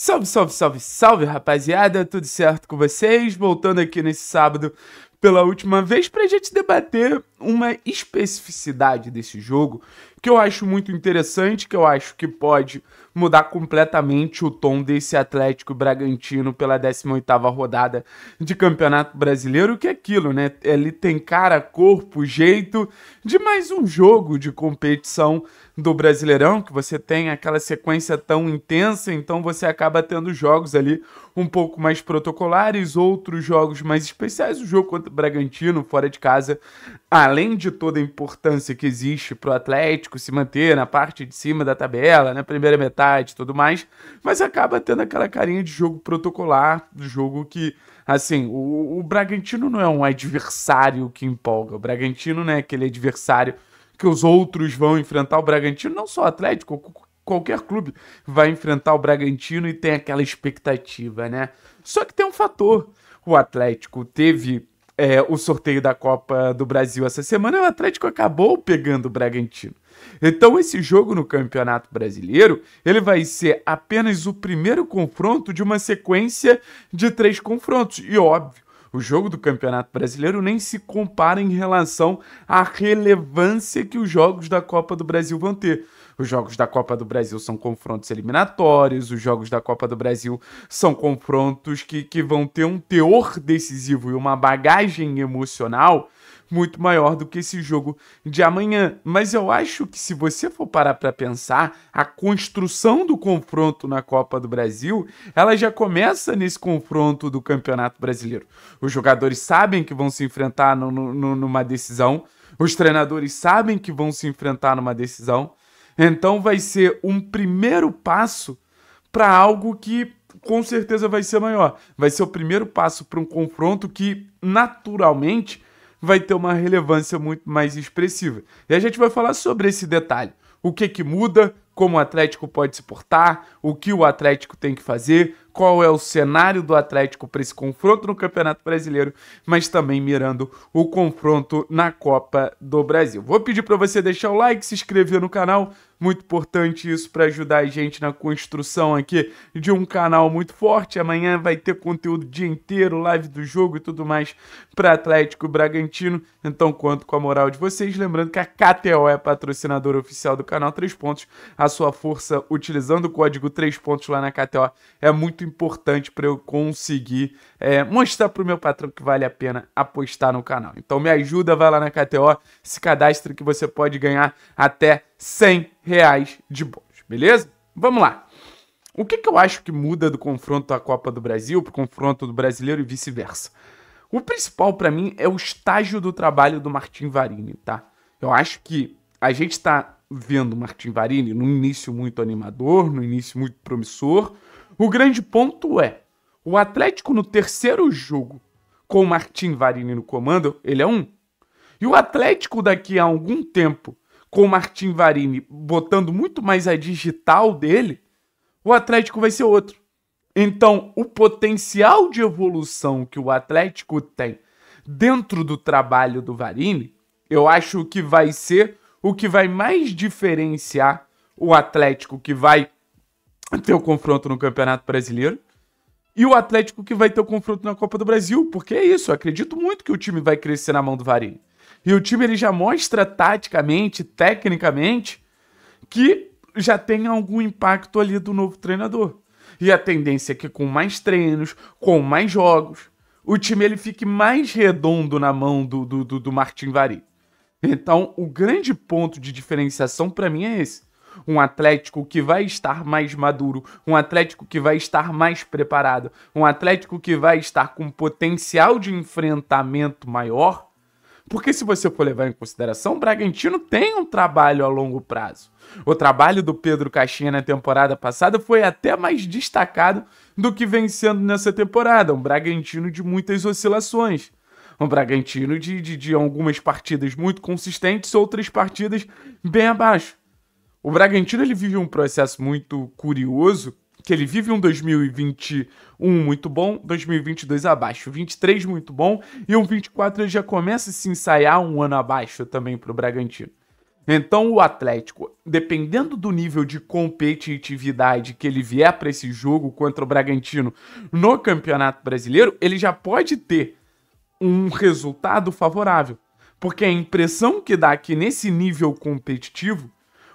Salve, salve, salve, salve, rapaziada, tudo certo com vocês? Voltando aqui nesse sábado pela última vez para a gente debater uma especificidade desse jogo que eu acho muito interessante, que eu acho que pode mudar completamente o tom desse Atlético Bragantino pela 18ª rodada de Campeonato Brasileiro, que é aquilo, né? Ele tem cara, corpo, jeito de mais um jogo de competição do Brasileirão, que você tem aquela sequência tão intensa, então você acaba tendo jogos ali um pouco mais protocolares, outros jogos mais especiais. O jogo contra o Bragantino, fora de casa, além de toda a importância que existe para o Atlético se manter na parte de cima da tabela, na né, primeira metade e tudo mais, mas acaba tendo aquela carinha de jogo protocolar, jogo que, assim, o, o Bragantino não é um adversário que empolga, o Bragantino não é aquele adversário que os outros vão enfrentar o Bragantino, não só o Atlético, qualquer clube vai enfrentar o Bragantino e tem aquela expectativa, né? Só que tem um fator, o Atlético teve é, o sorteio da Copa do Brasil essa semana, o Atlético acabou pegando o Bragantino. Então esse jogo no Campeonato Brasileiro, ele vai ser apenas o primeiro confronto de uma sequência de três confrontos. E óbvio, o jogo do Campeonato Brasileiro nem se compara em relação à relevância que os jogos da Copa do Brasil vão ter. Os jogos da Copa do Brasil são confrontos eliminatórios, os jogos da Copa do Brasil são confrontos que, que vão ter um teor decisivo e uma bagagem emocional muito maior do que esse jogo de amanhã. Mas eu acho que se você for parar para pensar, a construção do confronto na Copa do Brasil, ela já começa nesse confronto do Campeonato Brasileiro. Os jogadores sabem que vão se enfrentar no, no, numa decisão, os treinadores sabem que vão se enfrentar numa decisão. Então vai ser um primeiro passo para algo que com certeza vai ser maior. Vai ser o primeiro passo para um confronto que, naturalmente, vai ter uma relevância muito mais expressiva. E a gente vai falar sobre esse detalhe. O que, que muda, como o Atlético pode se portar, o que o Atlético tem que fazer, qual é o cenário do Atlético para esse confronto no Campeonato Brasileiro, mas também mirando o confronto na Copa do Brasil. Vou pedir para você deixar o like, se inscrever no canal, muito importante isso para ajudar a gente na construção aqui de um canal muito forte. Amanhã vai ter conteúdo o dia inteiro, live do jogo e tudo mais para Atlético Bragantino. Então conto com a moral de vocês. Lembrando que a KTO é patrocinadora oficial do canal 3 Pontos. A sua força utilizando o código 3 Pontos lá na KTO é muito importante para eu conseguir é, mostrar para o meu patrão que vale a pena apostar no canal. Então me ajuda, vai lá na KTO, se cadastre que você pode ganhar até 100 reais de bônus, beleza? Vamos lá. O que, que eu acho que muda do confronto da Copa do Brasil para o confronto do brasileiro e vice-versa? O principal para mim é o estágio do trabalho do Martin Varini, tá? Eu acho que a gente está vendo o Martin Varini no início muito animador, no início muito promissor. O grande ponto é, o Atlético no terceiro jogo com o Martin Varini no comando, ele é um. E o Atlético daqui a algum tempo com o Martin Varini botando muito mais a digital dele, o Atlético vai ser outro. Então, o potencial de evolução que o Atlético tem dentro do trabalho do Varini, eu acho que vai ser o que vai mais diferenciar o Atlético que vai ter o confronto no Campeonato Brasileiro e o Atlético que vai ter o confronto na Copa do Brasil, porque é isso, eu acredito muito que o time vai crescer na mão do Varini. E o time ele já mostra taticamente, tecnicamente, que já tem algum impacto ali do novo treinador. E a tendência é que com mais treinos, com mais jogos, o time ele fique mais redondo na mão do, do, do, do Martin Vari. Então, o grande ponto de diferenciação para mim é esse. Um Atlético que vai estar mais maduro, um Atlético que vai estar mais preparado, um Atlético que vai estar com potencial de enfrentamento maior porque se você for levar em consideração, o Bragantino tem um trabalho a longo prazo. O trabalho do Pedro Caixinha na temporada passada foi até mais destacado do que vem sendo nessa temporada. Um Bragantino de muitas oscilações. Um Bragantino de, de, de algumas partidas muito consistentes, outras partidas bem abaixo. O Bragantino ele vive um processo muito curioso que ele vive um 2021 muito bom, 2022 abaixo, 23 muito bom e um 24 ele já começa a se ensaiar um ano abaixo também para o Bragantino. Então o Atlético, dependendo do nível de competitividade que ele vier para esse jogo contra o Bragantino no Campeonato Brasileiro, ele já pode ter um resultado favorável. Porque a impressão que dá é que nesse nível competitivo,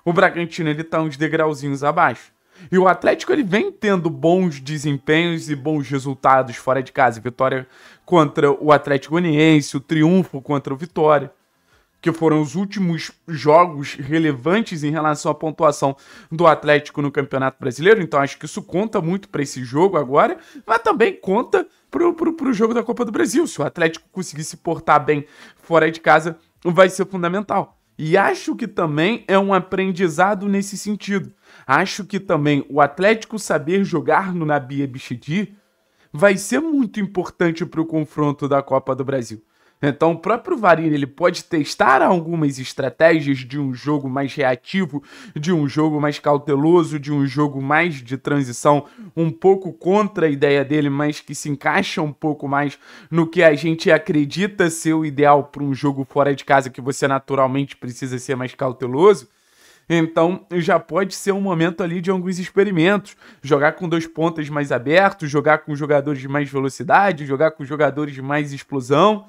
o Bragantino ele está uns degrauzinhos abaixo. E o Atlético ele vem tendo bons desempenhos e bons resultados fora de casa. Vitória contra o Atlético Goianiense, o triunfo contra o Vitória, que foram os últimos jogos relevantes em relação à pontuação do Atlético no Campeonato Brasileiro. Então acho que isso conta muito para esse jogo agora, mas também conta para o jogo da Copa do Brasil. Se o Atlético conseguir se portar bem fora de casa, vai ser fundamental. E acho que também é um aprendizado nesse sentido. Acho que também o Atlético saber jogar no Nabi Bichidi vai ser muito importante para o confronto da Copa do Brasil. Então, o próprio Varini ele pode testar algumas estratégias de um jogo mais reativo, de um jogo mais cauteloso, de um jogo mais de transição, um pouco contra a ideia dele, mas que se encaixa um pouco mais no que a gente acredita ser o ideal para um jogo fora de casa que você naturalmente precisa ser mais cauteloso. Então já pode ser um momento ali de alguns experimentos. Jogar com dois pontas mais abertos, jogar com jogadores de mais velocidade, jogar com jogadores de mais explosão.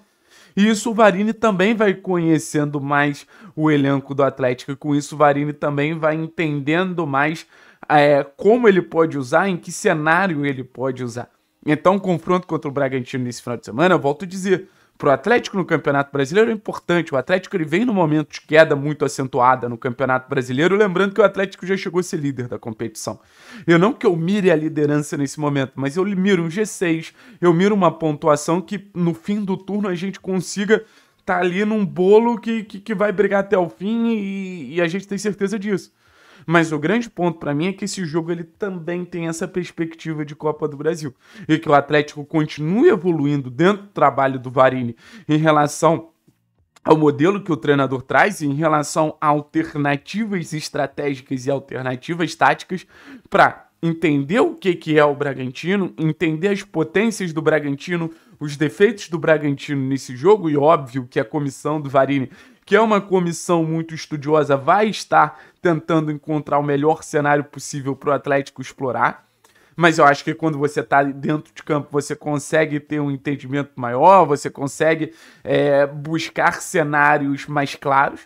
E isso o Varini também vai conhecendo mais o elenco do Atlético. E com isso o Varini também vai entendendo mais é, como ele pode usar, em que cenário ele pode usar. Então, confronto contra o Bragantino nesse final de semana, eu volto a dizer, para o Atlético no Campeonato Brasileiro é importante. O Atlético ele vem num momento de queda muito acentuada no Campeonato Brasileiro, lembrando que o Atlético já chegou a ser líder da competição. Eu não que eu mire a liderança nesse momento, mas eu miro um G6, eu miro uma pontuação que no fim do turno a gente consiga estar tá ali num bolo que, que, que, vai brigar até o fim e, e a gente tem certeza disso. Mas o grande ponto para mim é que esse jogo ele também tem essa perspectiva de Copa do Brasil e que o Atlético continue evoluindo dentro do trabalho do Varini em relação ao modelo que o treinador traz em relação a alternativas estratégicas e alternativas táticas para entender o que, que é o Bragantino, entender as potências do Bragantino, os defeitos do Bragantino nesse jogo, e óbvio que a comissão do Varini, que é uma comissão muito estudiosa, vai estar tentando encontrar o melhor cenário possível para o Atlético explorar. Mas eu acho que quando você está dentro de campo, você consegue ter um entendimento maior, você consegue é, buscar cenários mais claros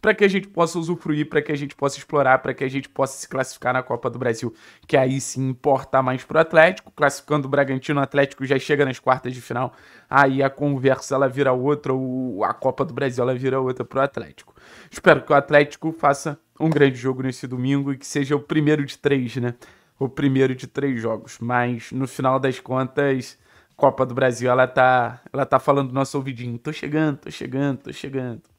para que a gente possa usufruir, para que a gente possa explorar, para que a gente possa se classificar na Copa do Brasil, que aí sim importa mais para o Atlético. Classificando o Bragantino, o Atlético já chega nas quartas de final, aí a conversa ela vira outra, ou a Copa do Brasil ela vira outra para o Atlético. Espero que o Atlético faça um grande jogo nesse domingo e que seja o primeiro de três, né? O primeiro de três jogos, mas no final das contas. Copa do Brasil, ela tá, ela tá falando no nosso ouvidinho. Tô chegando, tô chegando, tô chegando.